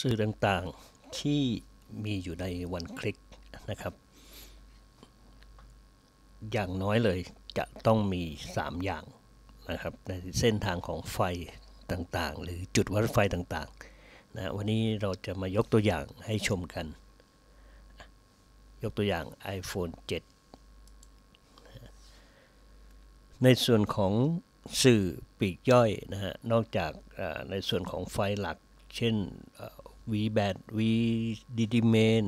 สื่อต่างๆที่มีอยู่ในวันคลิกนะครับ อย่างน้อยเลยจะต้องมี 3 อย่างนะครับในเส้นทางของไฟต่างๆ หรือจุดวัดไฟต่างๆนะวันนี้เราจะมายกตัวอย่างให้ชมกัน ยกตัวอย่าง iPhone 7 ในส่วนของสื่อปีกย่อยนะฮะนอกจากในส่วนของไฟหลักเช่นวีแบตวีดิดเมน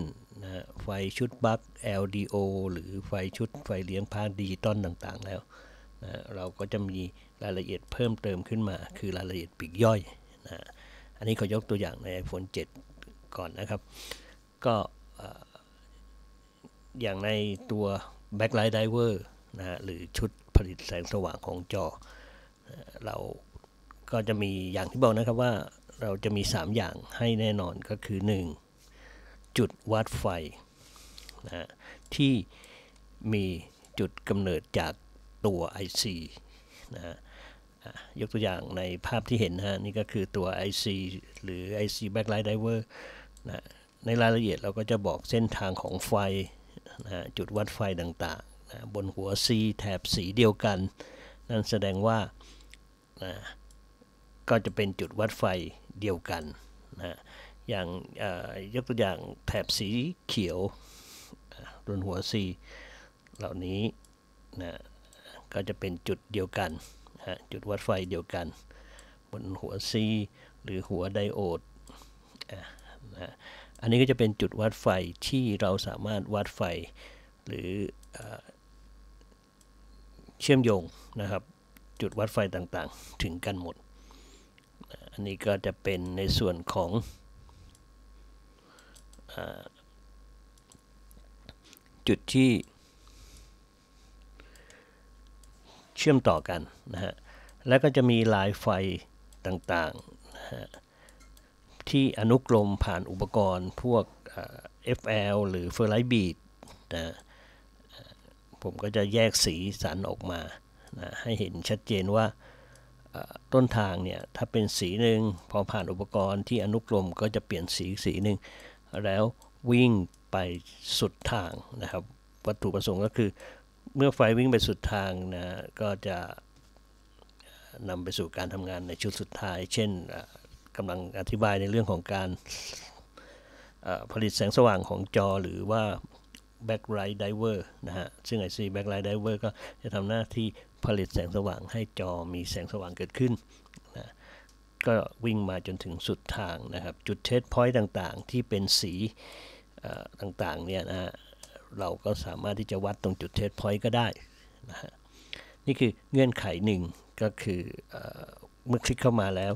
ะไฟชุดบัก LDO หรือไฟชุดไฟเลี้ยงพา์ดิจิตอลต่าง ๆแล้วนะเราก็จะมีรายละเอียดเพิ่มเติมขึ้นมา คือรายละเอียดปีกย่อยนะอันนี้ขอยกตัวอย่างใน iPhone 7 ก่อนนะครับ ก็อย่างในตัว Backlight Diver นะหรือชุดผลิตแสงสว่างของจอ เราก็จะมีอย่างที่บอกนะครับว่าเราจะมี 3 อย่างให้แน่นอนก็คือ 1. จุดวัดไฟนะที่มีจุดกำเนิดจากตัว IC นะยกตัวอย่างในภาพที่เห็นนะนี่ก็คือตัว IC หรือ IC backlight diver นะในรายละเอียดเราก็จะบอกเส้นทางของไฟนะจุดวัดไฟต่างๆนะบนหัว C แถบสีเดียวกัน นั่นแสดงว่านะก็จะเป็นจุดวัดไฟเดียวกันนะ อย่างยกตัวอย่างแถบสีเขียวบนหัวซีเหล่านี้นะ ก็จะเป็นจุดเดียวกันนะจุดวัดไฟเดียวกัน บนหัวซีหรือหัวไดโอดนะ อันนี้ก็จะเป็นจุดวัดไฟที่เราสามารถวัดไฟหรือเชื่อมโยงนะครับจุดวัดไฟต่างๆ ถึงกันหมดอันนี้ก็จะเป็นในส่วนของอจุดที่เชื่อมต่อกันนะฮะแล้วก็จะมีลายไฟต่างๆนะฮะที่อนุกรมผ่านอุปกรณ์พวก FL หรือ f ฟ r r i t e b e a นะผมก็จะแยกสีสันออกมานะให้เห็นชัดเจนว่าต้นทางเนี่ย ถ้าเป็นสีหนึ่งพอผ่านอุปกรณ์ที่อนุกรมก็จะเปลี่ยนสีสีหนึ่งแล้ววิ่งไปสุดทางนะครับวัตถุประสงค์ก็คือ เมื่อไฟวิ่งไปสุดทางนะก็จะนำไปสู่การทำงานในชุดสุดท้าย เช่นกำลังอธิบายในเรื่องของการผลิตแสงสว่างของจอหรือว่า backlight diver นะฮะ ซึ่งไอซี backlight diver ก็จะทำหน้าที่ผลิตแสงสว่างให้จอมีแสงสว่างเกิดขึ้นนะก็วิ่งมาจนถึงสุดทางนะครับ จุดเทสพอยต์ต่างๆ ที่เป็นสีต่างๆเนี่ยนะฮะเราก็สามารถที่จะวัดตรงจุดเทสพอยต์ก็ได้นะฮะนี่คือเงื่อนไขหนึ่งก็คือเอเมื่อคลิกเข้ามาแล้ว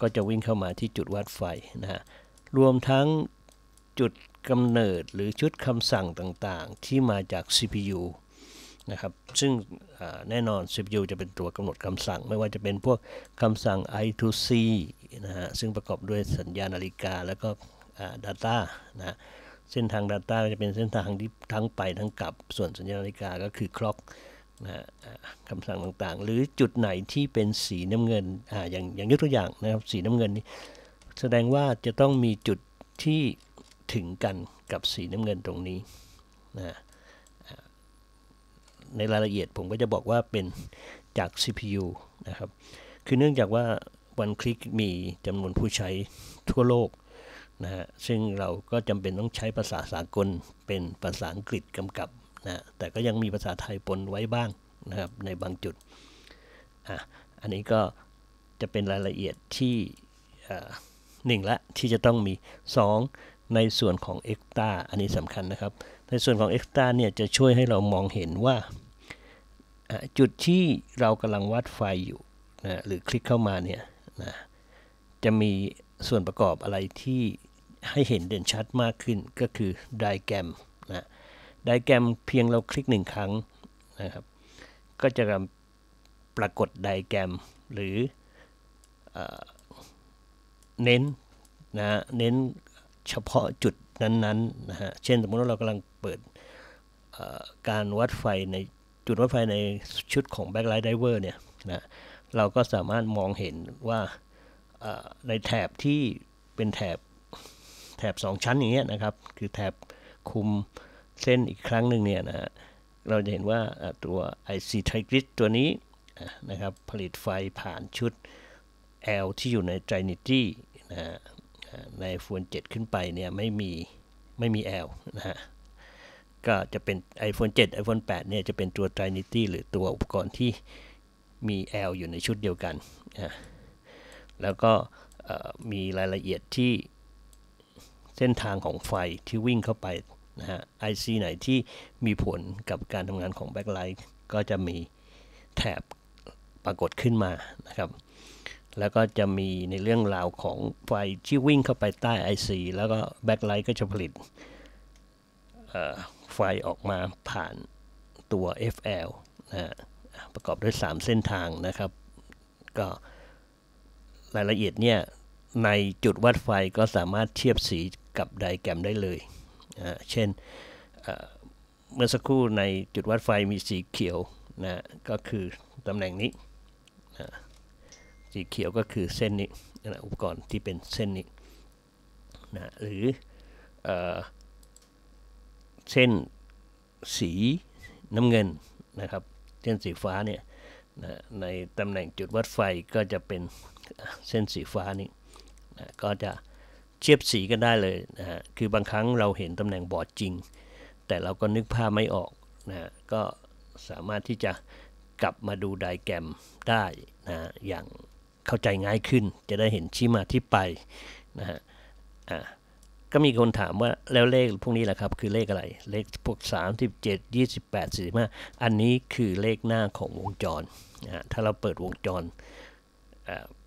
ก็จะวิ่งเข้ามาที่จุดวัดไฟนะฮะรวมทั้งจุดกำเนิดหรือชุดคำสั่งต่างๆที่มาจาก CPU นะครับ ซึ่งแน่นอน CPU จะเป็นตัวกำหนดคำสั่ง ไม่ว่าจะเป็นพวกคำสั่ง I2C นะฮะ ซึ่งประกอบด้วยสัญญาณนาฬิกาแล้วก็ Data นะเส้นทาง Data จะเป็นเส้นทางที่ทั้งไปทั้งกลับ ส่วนสัญญาณนาฬิกาก็คือคล็อกนะคำสั่งต่างๆ หรือจุดไหนที่เป็นสีน้ำเงินออย่างอย่างยกตัวอย่างนะครับ สีน้ำเงินนี้แสดงว่าจะต้องมีจุดที่ถึงกันกับสีน้ำเงินตรงนี้นะในรายละเอียดผมก็จะบอกว่าเป็นจาก CPU นะครับ คือเนื่องจากว่าวันคลิกมีจำนวนผู้ใช้ทั่วโลกนะฮะ ซึ่งเราก็จำเป็นต้องใช้ภาษาสากลเป็นภาษาอังกฤษกำกับนะแต่ก็ยังมีภาษาไทยปนไว้บ้างนะครับ ในบางจุดอ่ะอันนี้ก็จะเป็นรายละเอียดที่หนึ่งละที่จะต้องมี 2 ในส่วนของเอ็กตาอันนี้สำคัญนะครับในส่วนของ extra เนี่ย จะช่วยให้เรามองเห็นว่าจุดที่เรากำลังวัดไฟอยู่นะหรือคลิกเข้ามาเนี่ยนะจะมีส่วนประกอบอะไรที่ให้เห็นเด่นชัดมากขึ้นก็คือไดแกรมนะไดแกรม เพียงเราคลิกหนึ่งครั้งนะครับ ก็จะปรากฏไดแกรม หรือเอเน้นนะเน้นเฉพาะจุดนั้นๆนนะฮะเช่นสมมติว่าเรากำลังปิดการวัดไฟในจุดวัดไฟในชุดของ backlight diver เนี่ยนะ เราก็สามารถมองเห็นว่าในแถบที่เป็นแถบแถบ 2 ชั้นอย่างเงี้ยนะครับ คือแถบคุมเส้นอีกครั้งหนึ่งเนี่ยนะฮะเราจะเห็นว่าตัว IC t r i g r i d ตัวนี้นะครับ ผลิตไฟผ่านชุด L ที่อยู่ใน Trinity นะฮะในฟูน7ขึ้นไปเนี่ยไม่มี ไม่มี L นะฮะก็จะเป็น iPhone 7 iPhone 8 เนี่ยจะเป็นตัว Trinity หรือตัวอุปกรณ์ที่มี L อยู่ในชุดเดียวกัน แล้วก็มีรายละเอียดที่เส้นทางของไฟที่วิ่งเข้าไปนะฮะ IC ไหนที่มีผลกับการทำงานของ Backlight ก็จะมีแถบปรากฏขึ้นมานะครับ แล้วก็จะมีในเรื่องราวของไฟที่วิ่งเข้าไปใต้ IC แล้วก็ Backlight ก็จะผลิตไฟออกมาผ่านตัว FL นะประกอบด้วย 3 เส้นทางนะครับ ก็รายละเอียดเนี่ยในจุดวัดไฟก็สามารถเทียบสีกับไดแกรมได้เลยนะเช่นเมื่อสักครู่ในจุดวัดไฟมีสีเขียวนะก็คือตำแหน่งนี้นะ สีเขียวก็คือเส้นนี้นะอุปกรณ์ที่เป็นเส้นนี้นะ หรืออเส้นสีน้ำเงินนะครับเส้นสีฟ้าเนี่ยในตำแหน่งจุดวัดไฟก็จะเป็นเส้นสีฟ้านี่นก็จะเชียบสีกันได้เลยนะฮะคือบางครั้งเราเห็นตำแหน่งบอร์ดจริง แต่เราก็นึกภาพไม่ออกนะก็สามารถที่จะกลับมาดูไดแกรมได้นะอย่างเข้าใจง่ายขึ้นจะได้เห็นชี้มาที่ไปนะฮะก็มีคนถามว่าแล้วเลขพวกนี้แหละครับคือเลขอะไรเลขพวก37 28 45อันนี้คือเลขหน้าของวงจรนะถ้าเราเปิดวงจร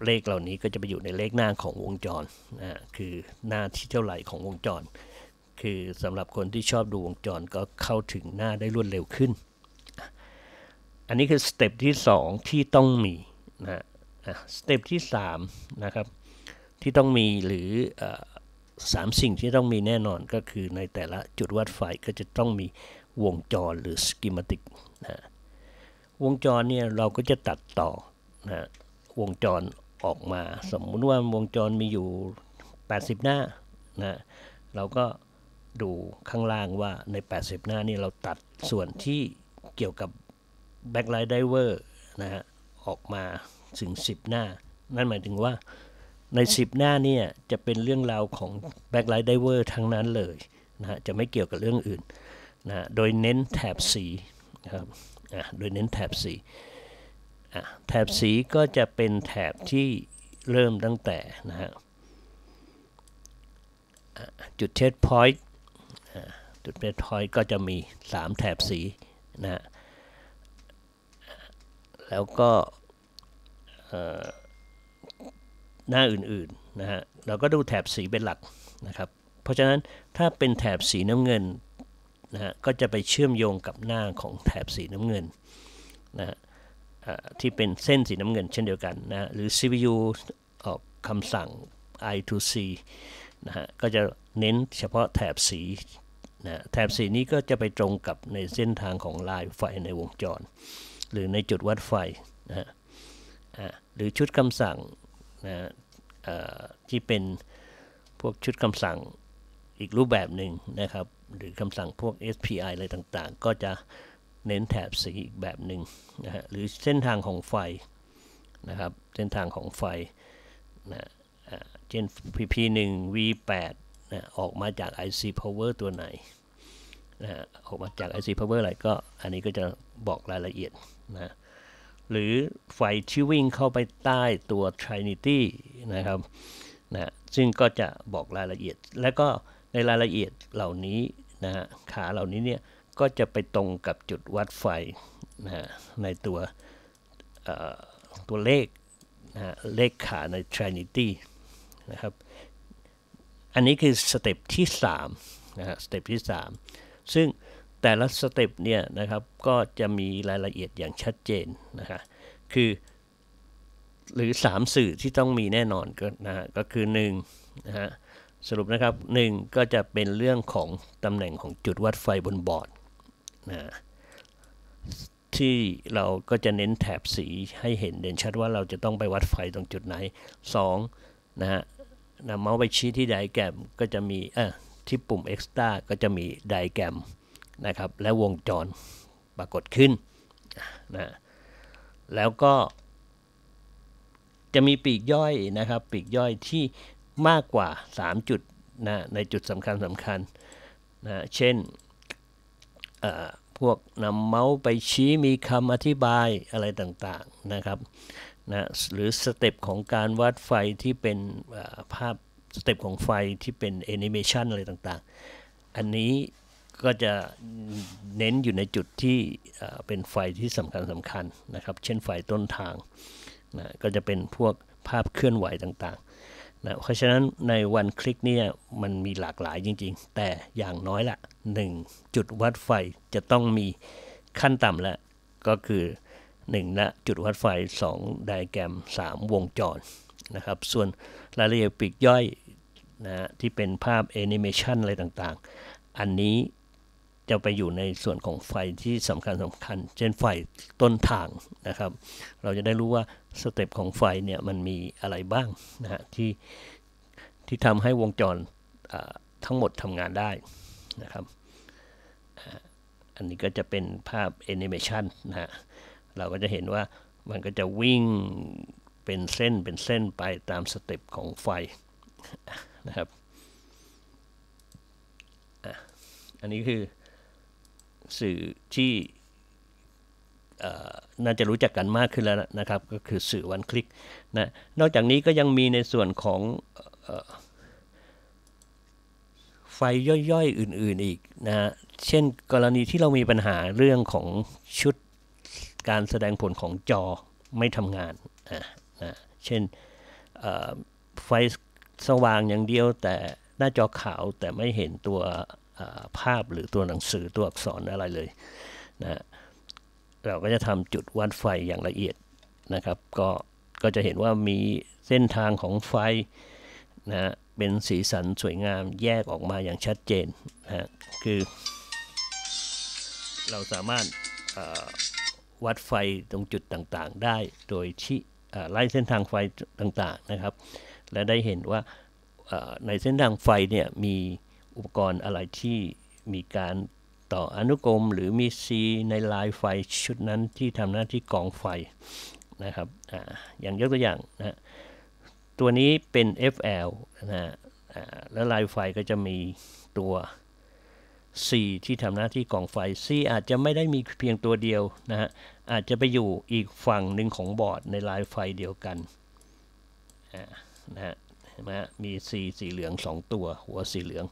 เลขเหล่านี้ก็จะไปอยู่ในเลขหน้าของวงจรนะคือหน้าที่เท่าไหร่ของวงจร คือสำหรับคนที่ชอบดูวงจรก็เข้าถึงหน้าได้รวดเร็วขึ้นอันนี้คือสเต็ปที่2 ที่ต้องมีนะสเต็ปที่3นะครับที่ต้องมีหรืออ3สิ่งที่ต้องมีแน่นอนก็คือในแต่ละจุดวัดไฟก็จะต้องมีวงจรหรือสกิมติกนะวงจรเนี่ยเราก็จะตัดต่อนะวงจรออกมาสมมุติว่าวงจรมีอยู่ 80 หน้านะเราก็ดูข้างล่างว่าใน 80 หน้านี่เราตัดส่วนที่เกี่ยวกับ backlight diver นะฮะออกมาถึง 10 หน้านั่นหมายถึงว่าในสิบหน้าเนี่ยจะเป็นเรื่องราวของ Backlight Diver ทั้งนั้นเลยนะฮะจะไม่เกี่ยวกับเรื่องอื่นนะโดยเน้นแถบสีครับอ่ะโดยเน้นแถบสีอ่ะแถบสีก็จะเป็นแถบที่เริ่มตั้งแต่นะฮะจุดเช็ดพอยต์จุดเช็ดพอยต์ก็จะมี 3 แถบสีนะ แล้วก็หน้าอื่นๆนะฮะ เราก็ดูแถบสีเป็นหลักนะครับ เพราะฉะนั้นถ้าเป็นแถบสีน้ำเงินนะฮะก็จะไปเชื่อมโยงกับหน้าของแถบสีน้ำเงินนะฮะที่เป็นเส้นสีน้ำเงินเช่นเดียวกันนะหรือ CPU ออกคำสั่ง i to c นะฮะก็จะเน้นเฉพาะแถบสีนะแถบสีนี้ก็จะไปตรงกับในเส้นทางของลายไฟในวงจร หรือในจุดวัดไฟนะฮะหรือชุดคำสั่งนะที่เป็นพวกชุดคำสั่งอีกรูปแบบหนึ่งนะครับ หรือคำสั่งพวก SPI อะไรต่างๆ ก็จะเน้นแถบสีอีกแบบหนึ่งนะฮะหรือเส้นทางของไฟนะครับ เส้นทางของไฟนะเช่น PP1 V8 นะออกมาจาก IC power ตัวไหนนะออกมาจาก IC power อะไรก็อันนี้ก็จะบอกรายละเอียดนะหรือไฟที่วิ่งเข้าไปใต้ตัว Trinity นะครับนะซึ่งก็จะบอกรายละเอียดและก็ในรายละเอียดเหล่านี้นะฮะขาเหล่านี้เนี่ย ก็จะไปตรงกับจุดวัดไฟนะในตัวตัวเลขนะเลขขาใน Trinity นะครับ อันนี้คือสเต็ปที่ 3 นะฮะสเต็ปที่ 3 ซึ่งแต่ละสเต็ปเนี่ยนะครับก็จะมีรายละเอียดอย่างชัดเจนนะคะคือหรือ 3 สื่อที่ต้องมีแน่นอนก็นะก็คือ1นะฮะสรุปนะครับ1ก็จะเป็นเรื่องของตำแหน่งของจุดวัดไฟบนบอร์ดนะที่เราก็จะเน้นแถบสีให้เห็นเด่นชัดว่าเราจะต้องไปวัดไฟตรงจุดไหน 2. นะฮะนำเมาส์ไปชี้ที่ไดแกรมก็จะมีเออที่ปุ่มเอ็กซ์ต้าก็จะมีไดแกรมนะครับและวงจรปรากฏขึ้นนะแล้วก็จะมีปีกย่อยนะครับปีกย่อยที่มากกว่า 3 จุด นะในจุดสำคัญสำคัญนะเช่นพวกนำเมาส์ไปชี้มีคำอธิบายอะไรต่าง ๆ นะครับ นะหรือสเต็ปของการวาดไฟที่เป็นภาพสเต็ปของไฟที่เป็นแอนิเมชันอะไรต่างๆ อันนี้ก็จะเน้นอยู่ในจุดที่เป็นไฟที่สำคัญสำคัญนะครับเช่นไฟต้นทางนะก็จะเป็นพวกภาพเคลื่อนไหวต่างๆนะเพราะฉะนั้นในวันคลิกเนี่ยมันมีหลากหลายจริงๆ แต่อย่างน้อยละ1จุดวัดไฟจะต้องมีขั้นต่ำละก็คือ1นะจุดวัดไฟ2ไดแกรม 3 วงจรนะครับ ส่วนรายละเอียดปีกย่อยนะที่เป็นภาพแอนิเมชันอะไรต่างๆ อันนี้จะไปอยู่ในส่วนของไฟที่สำคัญสำคัญ เช่นไฟต้นทางนะครับ เราจะได้รู้ว่าสเต็ปของไฟเนี่ยมันมีอะไรบ้างนะฮะที่ที่ทำให้วงจรทั้งหมดทำงานได้นะครับ อันนี้ก็จะเป็นภาพแอนิเมชันนะฮะ เราก็จะเห็นว่ามันก็จะวิ่งเป็นเส้นเป็นเส้นไปตามสเต็ปของไฟนะครับ อันนี้คือสื่อที่น่าจะรู้จักกันมากขึ้นแล้วนะครับก็คือสื่อวันคลิกนะนอกจากนี้ก็ยังมีในส่วนของไฟย่อยๆอื่นๆอีกนะฮะเช่นกรณีที่เรามีปัญหาเรื่องของชุดการแสดงผลของจอไม่ทำงานนะนะเช่นไฟสว่างอย่างเดียวแต่หน้าจอขาวแต่ไม่เห็นตัวภาพหรือตัวหนังสือตัวอักษรอะไรเลยนะเราก็จะทำจุดวัดไฟอย่างละเอียดนะครับก็ก็จะเห็นว่ามีเส้นทางของไฟนะเป็นสีสันสวยงามแยกออกมาอย่างชัดเจนนะคือ เราสามารถวัดไฟตรงจุดต่างๆได้ โดยชี้ไล่เส้นทางไฟต่างๆนะครับ และได้เห็นว่าในเส้นทางไฟเนี่ยมีอุปกรณ์อะไรที่มีการต่ออนุกรมหรือมีซีในลายไฟชุดนั้นที่ทำหน้าที่กองไฟนะครับออย่างยกตัวอย่างนะตัวนี้เป็น FL นะแล้วลายไฟก็จะมีตัว C ที่ทำหน้าที่กองไฟ C อาจจะไม่ได้มีเพียงตัวเดียวนะฮะอาจจะไปอยู่อีกฝั่งหนึ่งของบอร์ดในลายไฟเดียวกันนะฮะห็ไหมมีสีสีเหลือง 2 ตัว หัวสีเหลือง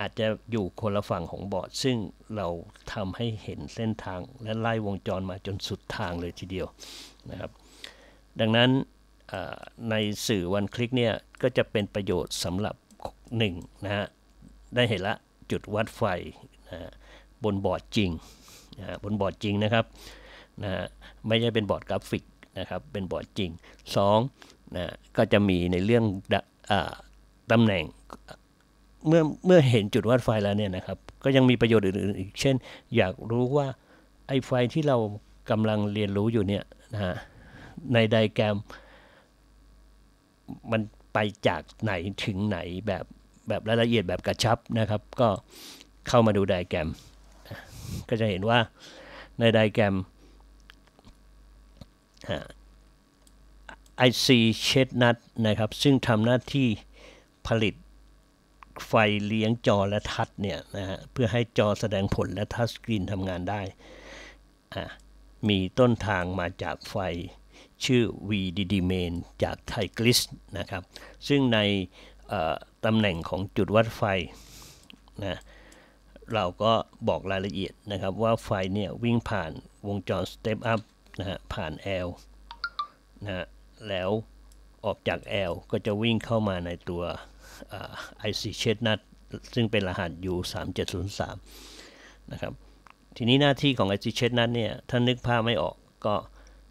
อาจจะอยู่คนละฝั่งของบอร์ด ซึ่งเราทำให้เห็นเส้นทางและไล่วงจรมาจนสุดทางเลยทีเดียวนะครับดังนั้นในสื่อวันคลิกเนี่ยก็จะเป็นประโยชน์สำหรับ1นนะฮะได้เห็นละจุดวัดไฟนะบนบอร์ดจริงนะบนบอร์ดจริงนะครับนะไม่ใช่เป็นบอร์ดกราฟิกนะครับเป็นบอร์ดจริง 2นะก็จะมีในเรื่องตำแหน่ง เมื่อเมื่อเห็นจุดวัดไฟแล้วเนี่ยนะครับ ก็ยังมีประโยชน์อื่นๆอีก เช่น อยากรู้ว่าไอ้ไฟที่เรากำลังเรียนรู้อยู่เนี่ยนะฮะในไดแกรมมันไปจากไหนถึงไหน แบบแบบรายละเอียดแบบกระชับนะครับ ก็เข้ามาดูไดแกรม ก็จะเห็นว่าในไดแกรม IC เชดนัทนะครับ ซึ่งทำหน้าที่ผลิตไฟเลี้ยงจอและทัชเนี่ยนะฮะเพื่อให้จอแสดงผลและทัชสกรีนทำงานได้ มีต้นทางมาจากไฟชื่อ VDD main จากไทกลิสนะครับ ซึ่งในตำแหน่งของจุดวัดไฟนะเราก็บอกรายละเอียดนะครับว่าไฟเนี่ยวิ่งผ่านวงจรสเตปอัพนะฮะผ่าน L นะฮะแล้วออกจาก L ก็จะวิ่งเข้ามาในตัว IC ซีเช t นัทซึ่งเป็นรหัส U 3 7 0 3นะครับ ทีนี้หน้าที่ของ IC ซีเช t น u ทเนี่ย ถ้านึกภาพไม่ออกก็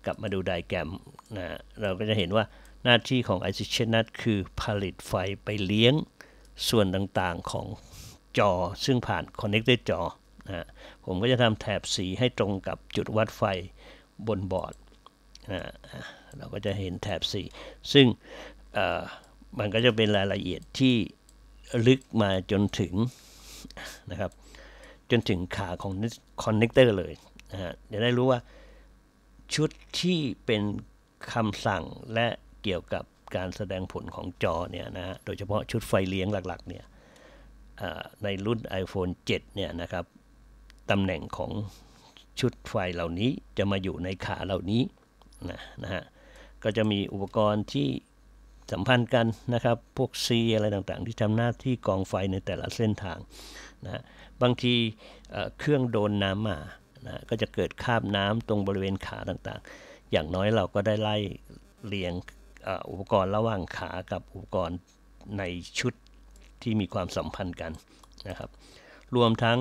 กลับมาดูไดแกรมนะเราก็จะเห็นว่าหน้าที่ของ IC ซีเช t น u ทคือผลิตไฟไปเลี้ยงส่วนต่างๆของจอซึ่งผ่าน Connected จอ นะผมก็จะทำแถบสีให้ตรงกับจุดวัดไฟบนบอร์ดนะเราก็จะเห็นแถบสีซึ่งมันก็จะเป็นรายละเอียดที่ลึกมาจนถึงนะครับจนถึงขาของคอนเนคเตอร์เลยนะฮะจะได้รู้ว่าชุดที่เป็นคำสั่งและเกี่ยวกับการแสดงผลของจอเนี่ยนะฮะโดยเฉพาะชุดไฟเลี้ยงหลัก ๆ เนี่ยในรุ่น iPhone 7 เนี่ยนะครับตำแหน่งของชุดไฟเหล่านี้จะมาอยู่ในขาเหล่านี้นะนะฮะก็จะมีอุปกรณ์ที่สัมพันธ์กันนะครับ พวกซีอะไรต่างๆที่ทำหน้าที่กองไฟในแต่ละเส้นทางนะบางทีเครื่องโดนน้ำมานะก็จะเกิดคาบน้ำตรงบริเวณขาต่างๆ อย่างน้อยเราก็ได้ไล่เรียงอุปกรณ์ระหว่างขากับอุปกรณ์ในชุดที่มีความสัมพันธ์กันนะครับ รวมทั้ง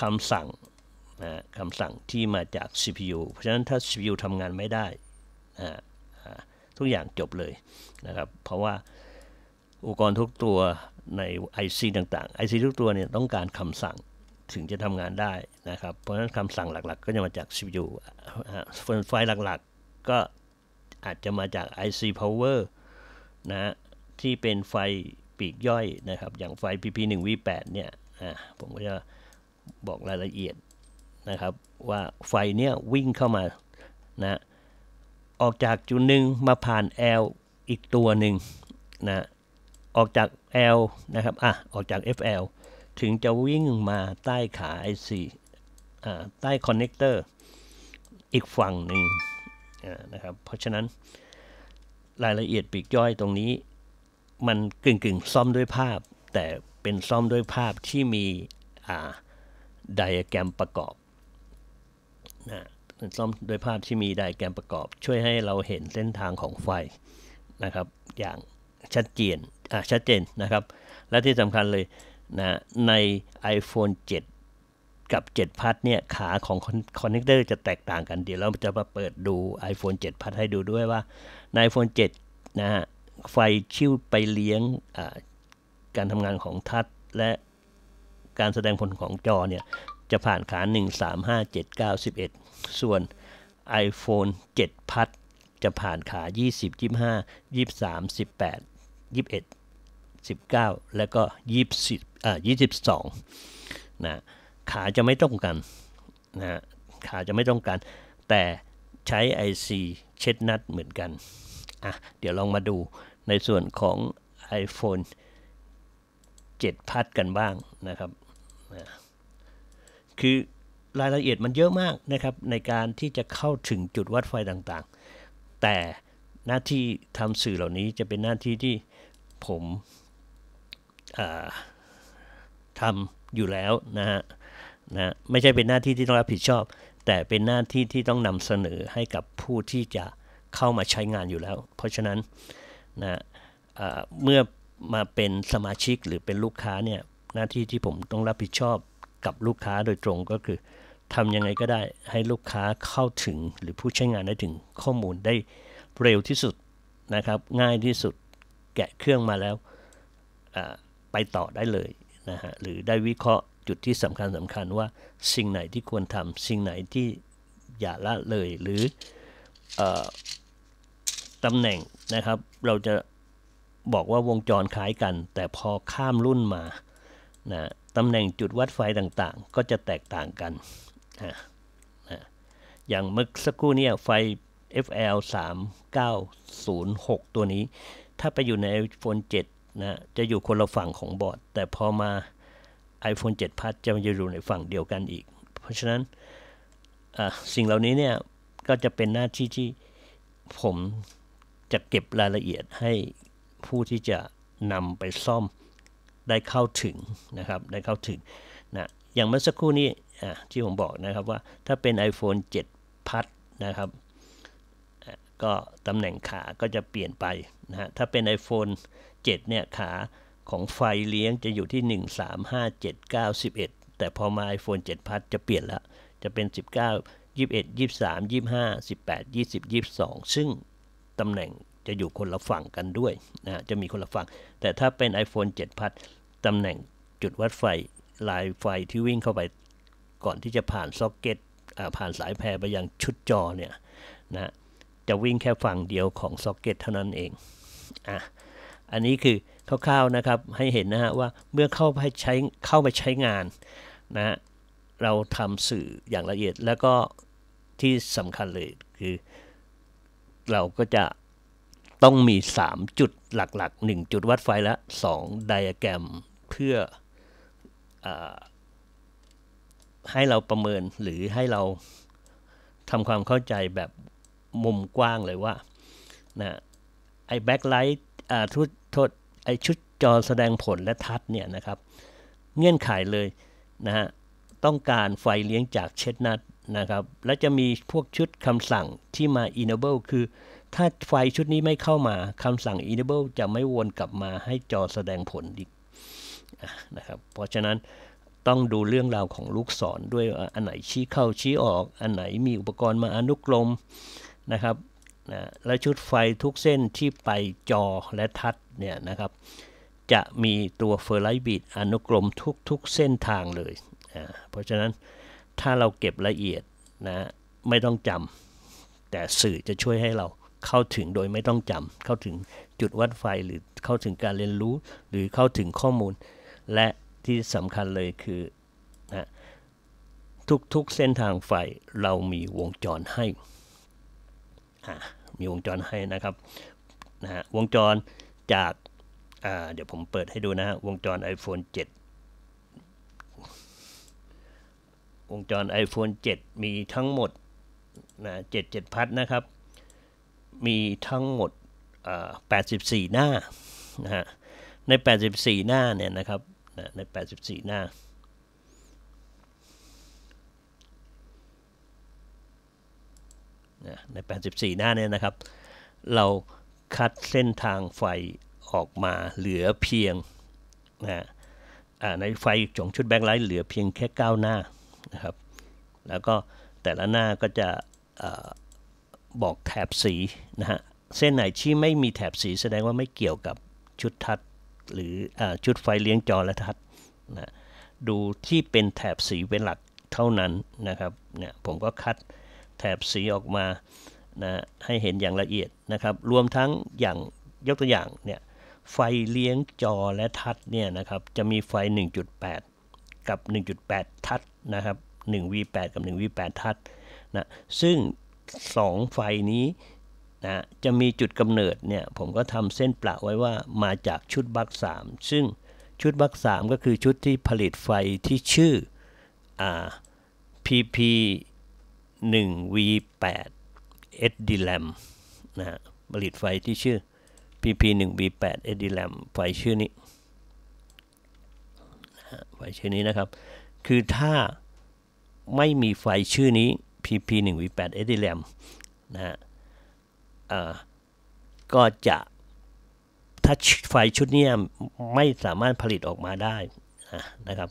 คำสั่งนะคำสั่งที่มาจาก CPU เพราะฉะนั้นถ้า CPU ทำงานไม่ได้นะทุกอย่างจบเลยนะครับ เพราะว่าอุปกรณ์ทุกตัวใน IC ต่างๆ IC ทุกตัวเนี่ยต้องการคำสั่งถึงจะทำงานได้นะครับ เพราะฉะนั้นคำสั่งหลักๆ ก็จะมาจาก CPU ไฟล์หลักๆก็อาจจะมาจาก IC power นะที่เป็นไฟปีกย่อยนะครับ อย่างไฟ PP1V8 เนี่ยผมก็จะบอกรายละเอียดนะครับว่าไฟเนี่ยวิ่ง เข้ามานะออกจากจุดหนึ่งมาผ่านแอลอีกตัวหนึ่งนะ ออกจาก L นะครับอ่ะออกจาก FL ถึงจะวิ่งมาใต้ขา IC อ่า ใต้คอนเนคเตอร์อีกฝั่งหนึ่งนะครับ เพราะฉะนั้นรายละเอียดปีกย่อยตรงนี้ มันกึ่งกึ่งซ่อมด้วยภาพ แต่เป็นซ่อมด้วยภาพที่มีไดอะแกรมประกอบ นะซ่อมด้วยภาพที่มีไดแกรมประกอบ ช่วยให้เราเห็นเส้นทางของไฟนะครับ อย่างชัดเจนอ่าชัดเจนนะครับ และที่สำคัญเลยนะใน iPhone 7 กับ7พัทเนี่ย ขาของคอนเนคเตอร์จะแตกต่างกัน เดี๋ยวเราจะมาเปิดดู iPhone 7 พัทให้ดูด้วยว่า ใน iPhone 7นะฮะไฟชิ่วไปเลี้ยงการทำงานของทัชและการแสดงผลของจอเนี่ยจะผ่านขา 1 3 5 7 9 11 ส่วน iPhone 7 Plus จะผ่านขา 20 25 23 18 21 19 แล้วก็20อ่า22นะ ขาจะไม่ตรงกันนะขาจะไม่ตรงกัน แต่ใช้ IC เช็ดนัดเหมือนกัน อ่ะ เดี๋ยวลองมาดูในส่วนของ iPhone 7พัดกันบ้างนะครับ นะคือรายละเอียดมันเยอะมากนะครับ ในการที่จะเข้าถึงจุดวัดไฟต่างๆ แต่หน้าที่ทำสื่อเหล่านี้จะเป็นหน้าที่ที่ผมทำอยู่แล้วนะฮะนะไม่ใช่เป็นหน้าที่ที่ต้องรับผิดชอบ แต่เป็นหน้าที่ที่ต้องนำเสนอให้กับผู้ที่จะเข้ามาใช้งานอยู่แล้ว เพราะฉะนั้นนะเมื่อมาเป็นสมาชิกหรือเป็นลูกค้าเนี่ยหน้าที่ที่ผมต้องรับผิดชอบกับลูกค้าโดยตรงก็คือทำยังไง ก็ได้ให้ลูกค้าเข้าถึงหรือผู้ใช้งานได้ถึงข้อมูลได้เร็วที่สุดนะครับ ง่ายที่สุดแกะเครื่องมาแล้วไปต่อได้เลยนะฮะหรือได้วิเคราะห์จุดที่สำคัญสำคัญว่าสิ่งไหนที่ควรทำสิ่งไหนที่อย่าละเลยหรืออตำแหน่งนะครับ เราจะบอกว่าวงจรคล้ายกัน แต่พอข้ามรุ่นมานะตำแหน่งจุดวัดไฟต่างๆ ก็จะแตกต่างกัน นะอย่างเมื่อสักครู่นี่ไฟ FL 3906ตัวนี้ ถ้าไปอยู่ใน iPhone 7 นะ จะอยู่คนละฝั่งของบอร์ด แต่พอมา iPhone 7 Plus จะอยู่ในฝั่งเดียวกันอีก เพราะฉะนั้นสิ่งเหล่านี้เนี่ย ก็จะเป็นหน้าที่ที่ ผมจะเก็บรายละเอียดให้ผู้ที่จะนำไปซ่อมได้เข้าถึงนะครับได้เข้าถึงนะอย่างเมื่อสักครู่นี้ที่ผมบอกนะครับว่าถ้าเป็น iPhone 7พัดนะครับ ก็ตำแหน่งขาก็จะเปลี่ยนไปนะฮะถ้าเป็น iPhone 7 เนี่ยขาของไฟเลี้ยงจะอยู่ที่ 1 3 5 7 9 11 แต่พอมา iPhone 7 พัดจะเปลี่ยนละจะเป็น 19 21 23 25 18 20 22 ซึ่งตำแหน่งจะอยู่คนละฝั่งกันด้วยนะจะมีคนละฝั่ง แต่ถ้าเป็น iPhone 7 Plus ตำแหน่งจุดวัดไฟ ลายไฟที่วิ่งเข้าไปก่อนที่จะผ่านซ็อกเก็ตผ่านสายแพรไปยังชุดจอเนี่ยนะจะวิ่งแค่ฝั่งเดียวของซ็อกเก็ตเท่านั้นเองอ่ะอันนี้คือคร่าวๆนะครับ ให้เห็นนะฮะว่าเมื่อเข้าไปใช้ เข้าไปใช้งาน นะเราทำสื่ออย่างละเอียด แล้วก็ที่สำคัญเลยคือเราก็จะต้องมี 3 จุดหลักๆ1จุด วัดไฟและ2ไดอะแกรมเพื่ออให้เราประเมินหรือให้เราทำความเข้าใจแบบมุมกว้างเลยว่านะไอ้ แบ็คไลท์ทุโทษไอ้ ชุดจอแสดงผลและทัดเนี่ยนะครับ เงื่อนไขเลยนะฮะต้องการไฟเลี้ยงจากเช็ดนัดนะครับ และจะมีพวกชุดคำสั่งที่มา enable คือถ้าไฟชุดนี้ไม่เข้ามาคำสั่ง enable จะไม่วนกลับมาให้จอแสดงผลอีกนะครับ เพราะฉะนั้นต้องดูเรื่องราวของลูกศรด้วยอันไหนชี้เข้าชี้ออก อันไหนมีอุปกรณ์มาอนุกรมนะครับนะและชุดไฟทุกเส้นที่ไปจอและทัดเนี่ยนะครับจะมีตัวเฟอร์ไรต์บีดอนุกรมทุกๆเส้นทางเลยนะเพราะฉะนั้นถ้าเราเก็บละเอียดนะไม่ต้องจำแต่สื่อจะช่วยให้เราเข้าถึงโดยไม่ต้องจำเข้าถึงจุดวัดไฟหรือเข้าถึงการเรียนรู้หรือเข้าถึงข้อมูล และที่สำคัญเลยคือนะทุกๆเส้นทางไฟเรามีวงจรให้มีวงจรให้นะครับนะฮะวงจรจากเดี๋ยวผมเปิดให้ดูนะฮะวงจร iPhone 7 วงจร iPhone 7 มีทั้งหมดนะเจ็ดเจ็ดพัทนะครับมีทั้งหมด 84 หน้านะฮะใน 84 หน้า เนี่ยนะครับใน 84 หน้า ใน 84 หน้า เนี่ยนะครับ เราคัดเส้นทางไฟออกมาเหลือเพียงนะในไฟจงชุดแบงค์ไลท์เหลือเพียงแค่9หน้า นะครับ แล้วก็แต่ละหน้าก็จะบอกแถบสีนะฮะเส้นไหนที่ไม่มีแถบสีแสดงว่าไม่เกี่ยวกับชุดทัดหรืออชุดไฟเลี้ยงจอและทัดนะดูที่เป็นแถบสีเป็นหลักเท่านั้นนะครับเนี่ยผมก็คัดแถบสีออกมานะให้เห็นอย่างละเอียดนะครับรวมทั้งอย่างยกตัวอย่างเนี่ยไฟเลี้ยงจอและทัดเนี่ยนะครับจะมีไฟ 1.8 กับ 1.8 ทัดนะครับ 1v8 กับ 1v8 ทัดนะซึ่งสองไฟนี้นะจะมีจุดกำเนิดเนี่ยผมก็ทำเส้นประไว้ว่ามาจากชุดบักสามซึ่งชุดบักสามก็คือชุดที่ผลิตไฟที่ชื่ออ PP 1 V 8 SD l a m นะผลิตไฟที่ชื่อ PP 1 V 8 SD l a m ไฟชื่อนี้ไฟชื่อนี้นะครับคือถ้าไม่มีไฟชื่อนี้ PP 1 V8 e d r l a m นะฮะก็จะถ้าไฟชุดนี้ไม่สามารถผลิตออกมาได้นะครับ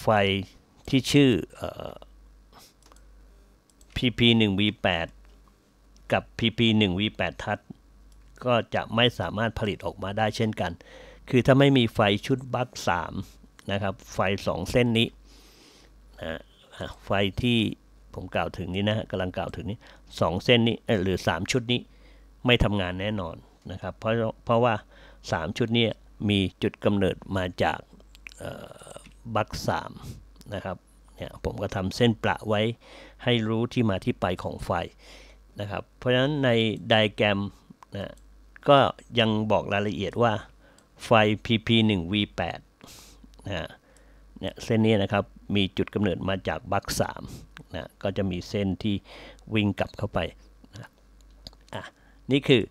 ไฟ ที่ชื่อ PP 1 V8 กับ PP 1 V8 ทัศก็จะไม่สามารถผลิตออกมาได้เช่นกัน คือถ้าไม่มีไฟชุดบัก3นะครับ ไฟ 2 เส้นนี้ นะไฟที่ผมกล่าวถึงนี้นะกำลังกล่าวถึงนี้สองเส้นนี้ หรือ 3 ชุดนี้ไม่ทำงานแน่นอนนะครับ เพราะเพราะว่า 3 ชุดนี้ มีจุดกำเนิดมาจากบักสามนะครับเนี่ยผมก็ทำเส้นประไว้ให้รู้ที่มาที่ไปของไฟนะครับเพราะฉะนั้นในไดแกรมนะก็ยังบอกรายละเอียดว่าไฟ PP1V8 นะเนี่ยเส้นนี้นะครับมีจุดกำเนิดมาจากบัคสามนะก็จะมีเส้นที่วิ่งกลับเข้าไปนะอ่ะนี่คือ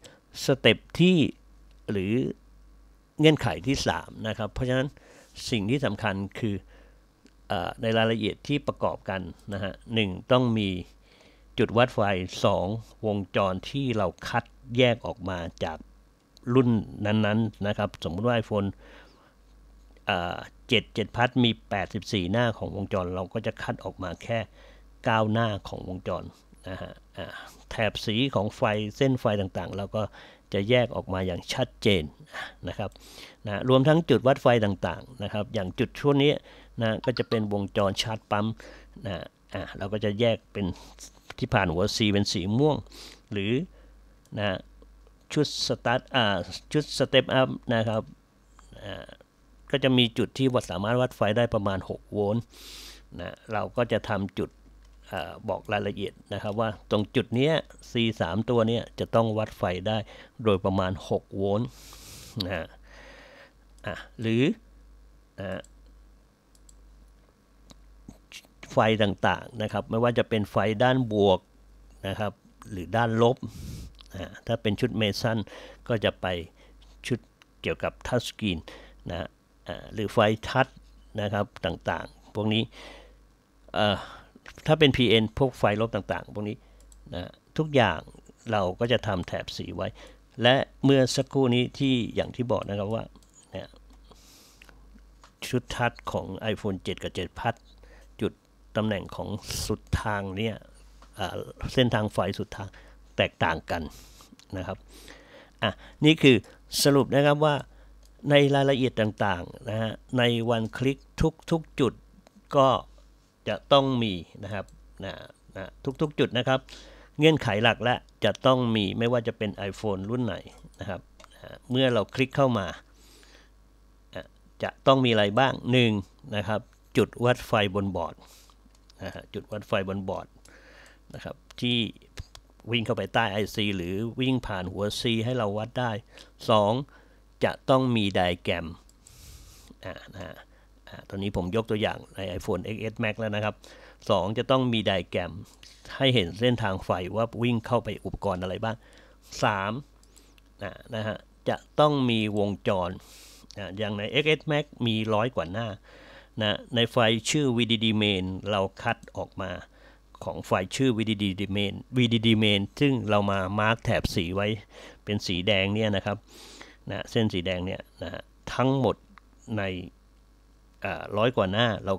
สเต็ปที่หรือเงื่อนไขที่ 3 นะครับ เพราะฉะนั้นสิ่งที่สำคัญคืออในรายละเอียดที่ประกอบกันนะฮะหต้องมีจุดวัดไฟ2วงจรที่เราคัดแยกออกมาจากรุ่นนั้นๆนนะครับ สมมติว่า iPhone 7 7พัทมี 84 หน้าของวงจรเราก็จะคัดออกมาแค่ 9 หน้าของวงจรนะฮะแถบสีของไฟเส้นไฟต่างๆ เราก็จะแยกออกมาอย่างชัดเจนนะครับนะรวมทั้งจุดวัดไฟต่างๆนะครับ อย่างจุดช่วงนี้นะก็จะเป็นวงจรชาร์จปั๊มนะอ่ะเราก็จะแยกเป็นที่ผ่านหัวีเป็นสีม่วงหรือนะชุดสตาร์ทอ่าชุดสเต็ป อัพนะครับก็จะมีจุดที่วัดสามารถวัดไฟได้ประมาณ 6 โวลต์นะ เราก็จะทำจุดอบอกรายละเอียดนะครับว่าตรงจุดนี้ C3 ตัวนี้จะต้องวัดไฟได้โดยประมาณ 6 โวลต์นะอ่ะหรือนะไฟต่างๆนะครับ ไม่ว่าจะเป็นไฟด้านบวกนะครับหรือด้านลบ ถ้าเป็นชุดเมสันก็จะไปชุดเกี่ยวกับทัชสกรีนนะหรือไฟทัดนะครับ ต่าง ๆ พวกนี้ถ้าเป็น PN พวกไฟลบต่าง ๆ พวกนี้นะทุกอย่างเราก็จะทำแถบสีไว้ และเมื่อสักครู่นี้ที่อย่างที่บอกนะครับว่าชุดทัดของ iPhone 7 กับ7พัดจุดตำแหน่งของสุดทางเนี่ยเส้นทางไฟสุดทางแตกต่างกันนะครับอ่ะนี่คือสรุปนะครับว่าในรายละเอียดต่างๆนะฮะในวันคลิกทุกๆจุด ก็ จะต้องมีนะครับ นะนะทุกๆจุดนะครับเงื่อนไขหลักและจะต้องมีไม่ว่าจะเป็น iPhone รุ่นไหนนะครับเมื่อเราคลิกเข้ามาจะต้องมีอะไรบ้าง1นนะครับจุดวัดไฟบนบอร์ดนะจุดวัดไฟบนบอร์ดนะครับที่วิ่งเข้าไปใต้ IC หรือวิ่งผ่านหัว C ให้เราวัดได้ 2จะต้องมีไดแกรมอ่านะฮะตอนนี้ผมยกตัวอย่างใน iPhone XS Max แล้วนะครับ 2 จะต้องมีไดแกรมให้เห็นเส้นทางไฟว่าวิ่งเข้าไปอุปกรณ์อะไรบ้าง 3. นะนะฮะจะต้องมีวงจรนะอย่างใน XS Max มีร้อยกว่าหน้านะในไฟชื่อ VDD main เราคัดออกมาของไฟชื่อ VDD main VDD main ซึ่งเรามามาร์กแถบสีไว้เป็นสีแดงเนี่ยนะครับนะเส้นสีแดงเนี่ยนะทั้งหมดในร้อยกว่าหน้าเรา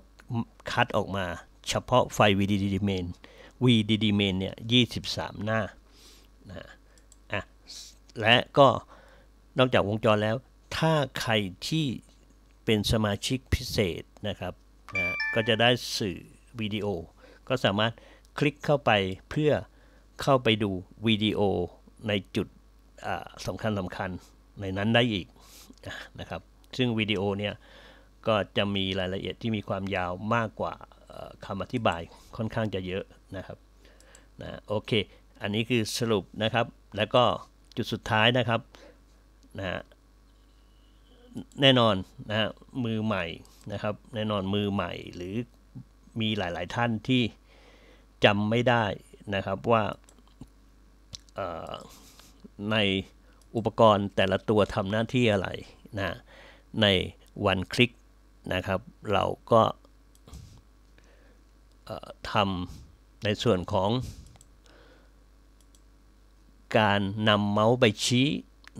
คัดออกมาเฉพาะไฟ VDD main VDD main เนี่ย 23 หน้านะอ่ะและก็นอกจากวงจรแล้ว ถ้าใครที่เป็นสมาชิกพิเศษนะครับนะก็จะได้สื่อวิดีโอ ก็สามารถคลิกเข้าไปเพื่อเข้าไปดูวิดีโอในจุดสำคัญสำคัญในนั้นได้อีกนะครับซึ่งวิดีโอเนี่ยก็จะมีรายละเอียดที่มีความยาวมากกว่าคำอธิบายค่อนข้างจะเยอะ นะครับนะโอเคอันนี้คือสรุปนะครับ แล้วก็จุดสุดท้ายนะครับนะแน่นอนนะมือใหม่นะครับ แน่นอนมือใหม่หรือมีหลายๆท่านที่จำไม่ได้นะครับว่าในอุปกรณ์แต่ละตัวทำหน้าที่อะไรนะในวันคลิกนะครับ เราก็ทำในส่วนของ การนำเมาส์ไปชี้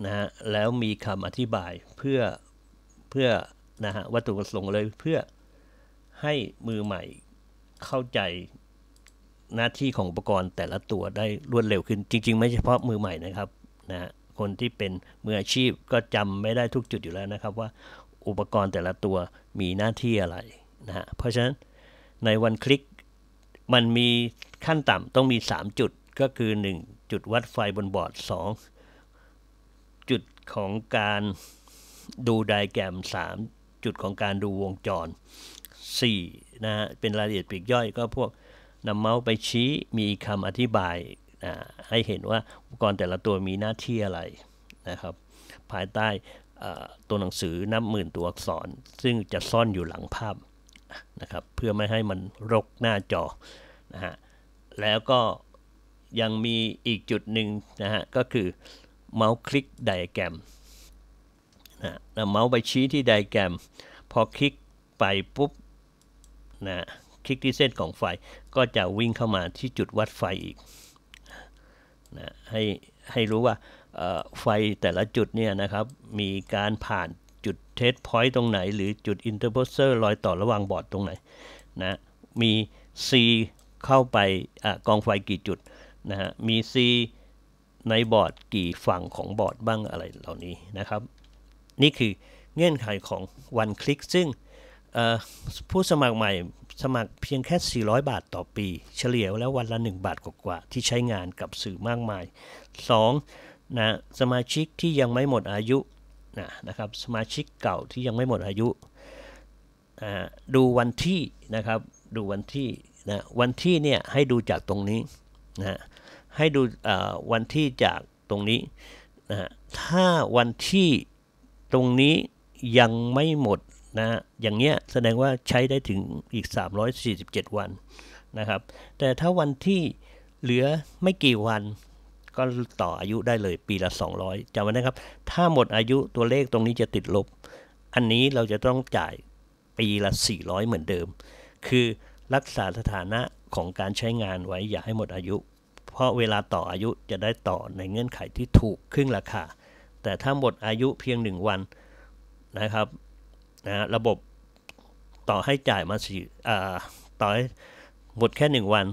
นะฮะ แล้วมีคำอธิบายเพื่อ เพื่อนะฮะ วัตถุประสงค์เลยเพื่อให้มือใหม่เข้าใจหน้าที่ของอุปกรณ์แต่ละตัวได้รวดเร็วขึ้น จริง ๆ ไม่เฉพาะมือใหม่นะครับนะคนที่เป็นมืออาชีพก็จำไม่ได้ทุกจุดอยู่แล้วนะครับว่า อุปกรณ์แต่ละตัวมีหน้าที่อะไรนะฮะเพราะฉะนั้นในวันคลิกมันมีขั้นต่ำต้องมี 3 จุดก็คือ 1 จุดวัดไฟบนบอร์ด2 จุดของการดูไดแกรม3 จุดของการดูวงจร4นะฮะเป็นรายละเอียดปีกย่อยก็พวกนำเมาส์ไปชี้มีคำอธิบายให้เห็นว่ากรณ์แต่ละตัวมีหน้าที่อะไรนะครับภายใต้ตัวหนังสือนับหมื่นตัวอักษร ซึ่งจะซ่อนอยู่หลังภาพนะครับเพื่อไม่ให้มันรกหน้าจอนะฮะแล้วก็ยังมีอีกจุดหนึ่งนะฮะก็คือเมาส์คลิกไดอะแกรมนะเมาส์ไปชี้ที่ไดอะแกรม พอคลิกไปปุ๊บนะคลิกที่เส้นของไฟก็จะวิ่งเข้ามาที่จุดวัดไฟอีกนะให้ให้รู้ว่าไฟแต่ละจุดเนี่ยนะครับ มีการผ่านจุดเทสพอยต์ตรงไหน หรือจุดอินเตอร์โพเซอร์รอยต่อระหว่างบอร์ดตรงไหนนะมี C เข้าไปอกองไฟกี่จุดนะฮะมี C ในบอร์ดกี่ฝั่งของบอร์ดบ้างอะไรเหล่านี้นะครับ นี่คือเงื่อนไขของ one click ซึ่งผู้สมัครใหม่สมัครเพียงแค่ 400 บาทต่อปี เฉลี่ยแล้ววันละ 1 บาทกว่าๆที่ใช้งานกับสื่อมากมาย 2. นะสมาชิกที่ยังไม่หมดอายุนะนะครับ สมาชิกเก่าที่ยังไม่หมดอายุนะดูวันที่นะครับ ดูวันที่นะวันที่เนี่ยให้ดูจากตรงนี้นะ ให้ดูวันที่จากตรงนี้นะถ้าวันที่ตรงนี้ยังไม่หมดนะฮะอย่างเงี้ยแสดงว่าใช้ได้ถึงอีก 347 วันนะครับ แต่ถ้าวันที่เหลือไม่กี่วัน ก็ต่ออายุได้เลยปีละ 200จำไว้นะครับ ถ้าหมดอายุตัวเลขตรงนี้จะติดลบ อันนี้เราจะต้องจ่ายปีละ 400 เหมือนเดิม คือรักษาสถานะของการใช้งานไว้ อย่าให้หมดอายุ เพราะเวลาต่ออายุจะได้ต่อในเงื่อนไขที่ถูกครึ่งราคา แต่ถ้าหมดอายุเพียง1วันนะครับนะฮะระบบต่อให้จ่ายมาสี่ต่อให้หมดแค่ 1 วัน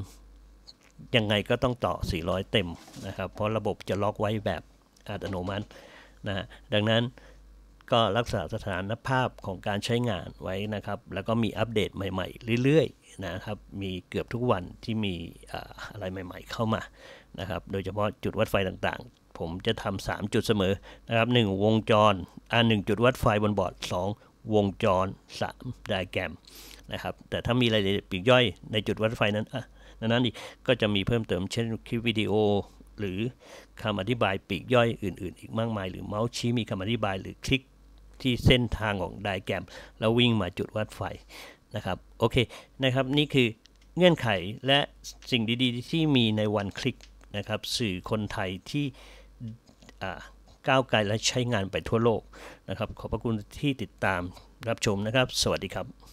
ยังไงก็ต้องต่อ 400 เต็มนะครับ เพราะระบบจะล็อกไว้แบบอัตโนมัตินะดังนั้นก็รักษาสถานภาพของการใช้งานไว้นะครับ แล้วก็มีอัปเดตใหม่ ๆ เรื่อยๆนะครับ มีเกือบทุกวันที่มีอะไรใหม่ๆเข้ามานะครับ โดยเฉพาะจุดวัดไฟต่างๆ ผมจะทำา3จุดเสมอนะครับ1วงจรอ่า1จุดวัดไฟบนบอร์ด2วงจร3ไดแกรมนะครับแต่ถ้ามีรายละเอียดปีกย่อยในจุดวัดไฟ นั้นอ่ะนั้นอีกก็จะมีเพิ่มเติมเช่นคลิปวิดีโอ หรือคำอธิบายปีกย่อยอื่น ๆ อีกมากมาย หรือเมาส์ชี้มีคำอธิบาย หรือคลิกที่เส้นทางของไดแกรมแล้ววิ่งมาจุดวัดไฟนะครับโอเคนะครับนี่คือเงื่อนไขและสิ่งดี ๆ ที่มีในวันคลิกนะครับสื่อคนไทยที่ก้าวไกลและใช้งานไปทั่วโลกนะครับขอบพระคุณที่ติดตามรับชมนะครับสวัสดีครับ